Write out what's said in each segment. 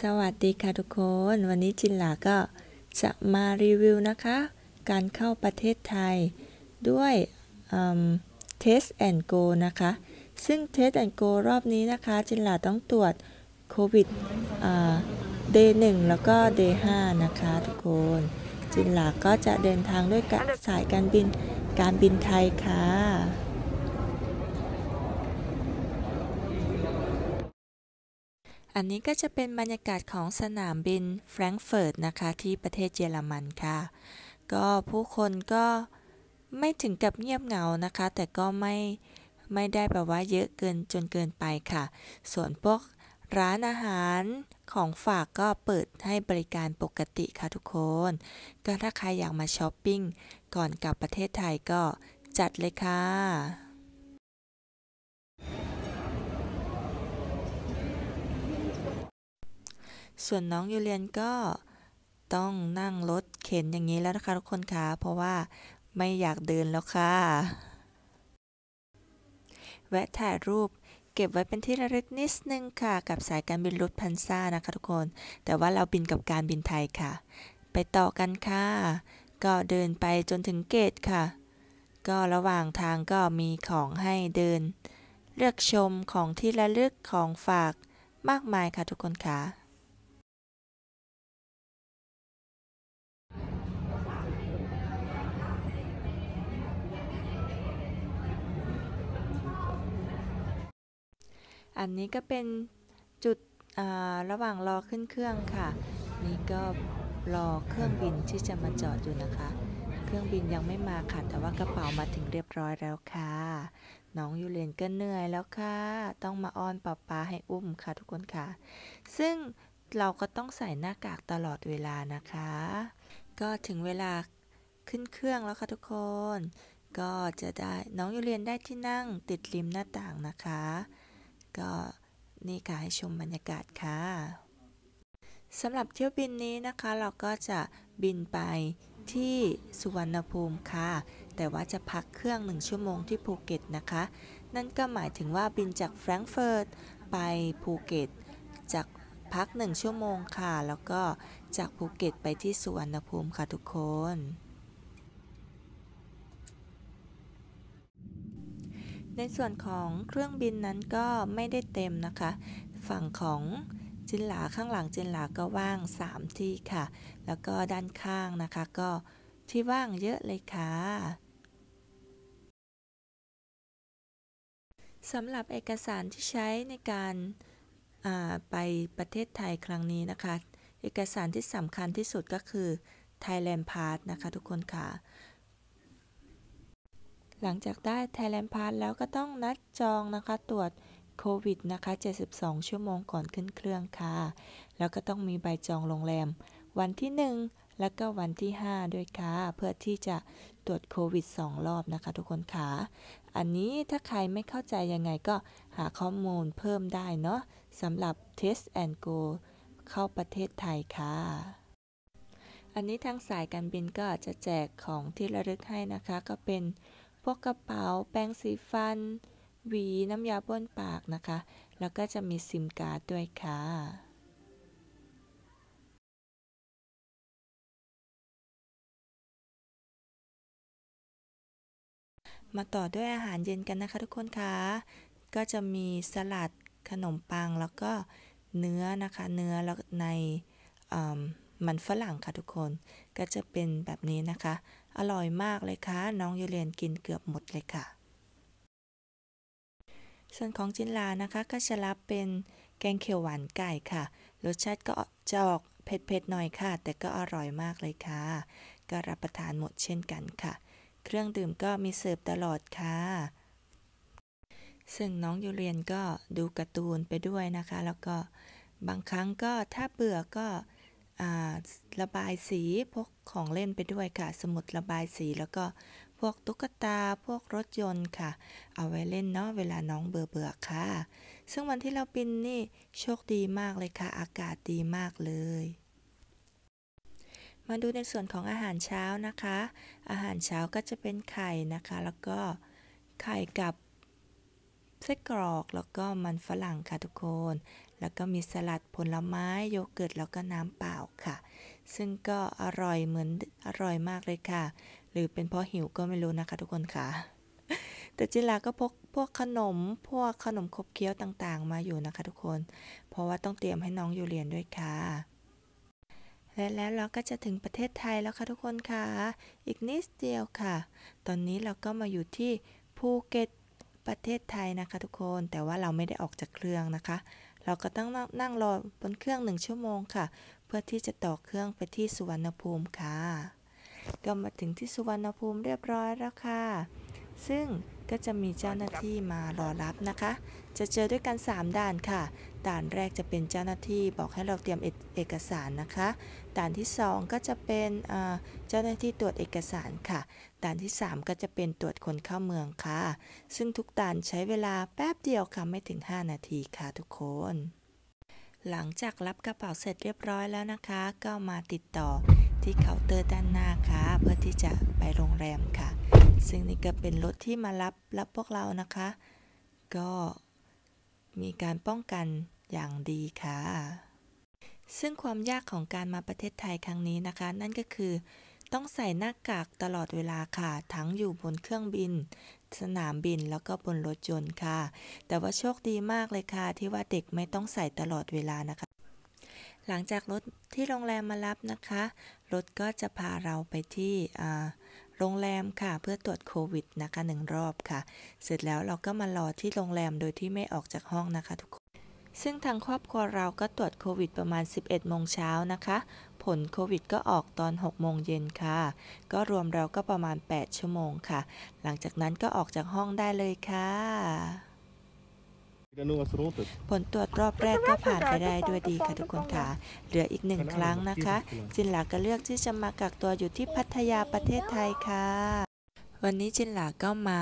สวัสดีค่ะทุกคน วันนี้จินหลาก็จะมารีวิวนะคะ การเข้าประเทศไทยด้วย Test and Go นะคะ ซึ่ง Test and Go รอบนี้นะคะ จินหลาต้องตรวจโควิดเดย์หนึ่งแล้วก็เดย์ห้านะคะทุกคน จินหลาก็จะเดินทางด้วยสายการบินการบินไทยค่ะอันนี้ก็จะเป็นบรรยากาศของสนามบินแฟรงก์เฟิร์ตนะคะ ที่ประเทศเยอรมันค่ะ ก็ผู้คนก็ไม่ถึงกับเงียบเหงานะคะ แต่ก็ไม่ไม่ได้แบบว่าเยอะเกินจนเกินไปค่ะ ส่วนพวกร้านอาหารของฝากก็เปิดให้บริการปกติค่ะทุกคน ก็ถ้าใครอยากมาช้อปปิ้งก่อนกลับประเทศไทยก็จัดเลยค่ะส่วนน้องยูเลียนก็ต้องนั่งรถเข็นอย่างนี้แล้วนะคะทุกคนคะเพราะว่าไม่อยากเดินแล้วค่ะแวะถ่ายรูปเก็บไว้เป็นที่ระลึกนิดนึงค่ะกับสายการบินรุทพันซ่านะคะทุกคน แต่ว่าเราบินกับการบินไทยค่ะ ไปต่อกันค่ะ ก็เดินไปจนถึงเกตค่ะ ก็ระหว่างทางก็มีของให้เดิน เลือกชมของที่ระลึกของฝากมากมายค่ะทุกคนค่ะอันนี้ก็เป็นจุดระหว่างรอขึ้นเครื่องค่ะ นี่ก็รอเครื่องบินที่จะมาจอดอยู่นะคะ เครื่องบินยังไม่มาค่ะ แต่ว่ากระเป๋ามาถึงเรียบร้อยแล้วค่ะ น้องยูเลนก็เหนื่อยแล้วค่ะ ต้องมาอ้อนป๊าป๊าให้อุ้มค่ะทุกคนค่ะ ซึ่งเราก็ต้องใส่หน้ากากตลอดเวลานะคะ ก็ถึงเวลาขึ้นเครื่องแล้วค่ะทุกคน ก็จะได้น้องยูเลียนได้ที่นั่งติดริมหน้าต่างนะคะก็นี่ค่ะให้ชมบรรยากาศค่ะสำหรับเที่ยวบินนี้นะคะเราก็จะบินไปที่สุวรรณภูมิค่ะ แต่ว่าจะพักเครื่องหนึ่งชั่วโมงที่ภูเก็ตนะคะ นั่นก็หมายถึงว่าบินจากแฟรงก์เฟิร์ตไปภูเก็ต จากพักหนึ่งชั่วโมงค่ะ แล้วก็จากภูเก็ตไปที่สุวรรณภูมิค่ะทุกคนในส่วนของเครื่องบินนั้นก็ไม่ได้เต็มนะคะ ฝั่งของจินหลาข้างหลังจินหลาก็ว่าง3ที่ค่ะ แล้วก็ด้านข้างนะคะก็ที่ว่างเยอะเลยค่ะ สำหรับเอกสารที่ใช้ในการาไปประเทศไทยครั้งนี้นะคะ เอกสารที่สำคัญที่สุดก็คือ Thailand Pass นะคะทุกคนค่ะหลังจากได้ไทยแลนด์พาสแล้วก็ต้องนัดจองนะคะตรวจโควิดนะคะ72 ชั่วโมงก่อนขึ้นเครื่องค่ะแล้วก็ต้องมีใบจองโรงแรม วันที่ 1 และก็วันที่ 5 ด้วยค่ะ เพื่อที่จะตรวจโควิด2รอบนะคะทุกคนค่ะ อันนี้ถ้าใครไม่เข้าใจยังไงก็หาข้อมูลเพิ่มได้เนาะสำหรับ Test and Go เข้าประเทศไทยค่ะ อันนี้ทางสายการบินก็จะแจกของที่ระลึกให้นะคะ ก็เป็นวกกระเป๋าแปรงสีฟัน หวีน้ำยาบ้วนปากนะคะ แล้วก็จะมีซิมการ์ดด้วยค่ะ มาต่อด้วยอาหารเย็นกันนะคะทุกคนคะก็จะมีสลัดขนมปังแล้วก็เนื้อนะคะเนื้อแล้วในมันฝรั่งค่ะทุกคนก็จะเป็นแบบนี้นะคะอร่อยมากเลยค่ะน้องยูเรียนกินเกือบหมดเลยค่ะ ส่วนของจินลานะคะก็จะรับเป็นแกงเขียวหวานไก่ค่ะ รสชาติก็จะออกเผ็ดๆหน่อยค่ะแต่ก็อร่อยมากเลยค่ะก็รับประทานหมดเช่นกันค่ะ เครื่องดื่มก็มีเสิร์ฟตลอดค่ะซึ่งน้องยูเรียนก็ดูการ์ตูนไปด้วยนะคะ แล้วก็บางครั้งก็ถ้าเบื่อก็ระบายสีพวกของเล่นไปด้วยค่ะ สมุดระบายสีแล้วก็พวกตุ๊กตาพวกรถยนต์ค่ะ เอาไว้เล่นเนาะเวลาน้องเบื่อเบื่อค่ะ ซึ่งวันที่เราบินนี่โชคดีมากเลยค่ะ อากาศดีมากเลย มาดูในส่วนของอาหารเช้านะคะ อาหารเช้าก็จะเป็นไข่นะคะ แล้วก็ไข่กับไส้กรอกแล้วก็มันฝรั่งค่ะทุกคนแล้วก็มีสลัดผลไม้โยเกิร์ตแล้วก็น้ำเปล่าค่ะ ซึ่งก็อร่อยเหมือนอร่อยมากเลยค่ะ หรือเป็นเพราะหิวก็ไม่รู้นะคะทุกคนค่ะ แต่จิลาก็พกพวกขนมพวกขนมคบเคี้ยวต่างๆ มาอยู่นะคะทุกคน เพราะว่าต้องเตรียมให้น้องอยู่เรียนด้วยค่ะ และแล้วเราก็จะถึงประเทศไทยแล้วค่ะทุกคนค่ะ อีกนิดเดียวค่ะ ตอนนี้เราก็มาอยู่ที่ภูเก็ตประเทศไทยนะคะทุกคน แต่ว่าเราไม่ได้ออกจากเครื่องนะคะเราก็ต้องนั่งรอบนเครื่องหนึ่งชั่วโมงค่ะ เพื่อที่จะต่อเครื่องไปที่สุวรรณภูมิค่ะก็มาถึงที่สุวรรณภูมิเรียบร้อยแล้วค่ะซึ่งก็จะมีเจ้าหน้าที่มารอรับนะคะ จะเจอด้วยกัน 3 ด่านค่ะ ด่านแรกจะเป็นเจ้าหน้าที่บอกให้เราเตรียมเอกสารนะคะ ด่านที่2ก็จะเป็นเจ้าหน้าที่ตรวจเอกสารค่ะ ด่านที่ 3 ก็จะเป็นตรวจคนเข้าเมืองค่ะ ซึ่งทุกด่าน ใช้เวลาแป๊บเดียวค่ะไม่ถึง 5 นาทีค่ะทุกคน หลังจากรับกระเป๋าเสร็จเรียบร้อยแล้วนะคะ ก็มาติดต่อที่เคาน์เตอร์ด้านหน้าค่ะเพื่อที่จะไปโรงแรมค่ะซึ่งนี่ก็เป็นรถที่มารับรับพวกเรานะคะ ก็มีการป้องกันอย่างดีค่ะ ซึ่งความยากของการมาประเทศไทยครั้งนี้นะคะ นั่นก็คือ ต้องใส่หน้ากากตลอดเวลาค่ะ ทั้งอยู่บนเครื่องบิน สนามบินแล้วก็บนรถยนต์ค่ะ แต่ว่าโชคดีมากเลยค่ะ ที่ว่าเด็กไม่ต้องใส่ตลอดเวลานะคะ หลังจากรถที่โรงแรมมารับนะคะ รถก็จะพาเราไปที่อ่าโรงแรมค่ะเพื่อตรวจโควิดนะคะหนึ่งรอบค่ะ เสร็จแล้วเราก็มารอที่โรงแรมโดยที่ไม่ออกจากห้องนะคะทุกคนซึ่งทางครอบครัวเราก็ตรวจโควิดประมาณ 11โมงเช้านะคะ ผลโควิดก็ออกตอน6โมงเย็นค่ะ ก็รวมเราก็ประมาณ 8 ชั่วโมงค่ะ หลังจากนั้นก็ออกจากห้องได้เลยค่ะผลตรวจรอบแรกก็ผ่านไปได้ด้วยดีค่ะทุกคนค่ะเหลืออีกหนึ่งครั้งนะคะจินหลาก็เลือกที่จะมากักตัวอยู่ที่พัทยาประเทศไทยค่ะ วันนี้จินหลาก็มา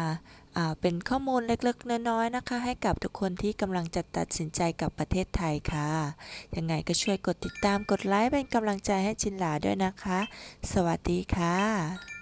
เป็นข้อมูลเล็กๆ น้อยๆนะคะ ให้กับทุกคนที่กำลังจะตัดสินใจกับประเทศไทยค่ะ ยังไงก็ช่วยกดติดตามกดไลค์เป็นกำลังใจให้จินหลาด้วยนะคะ สวัสดีค่ะ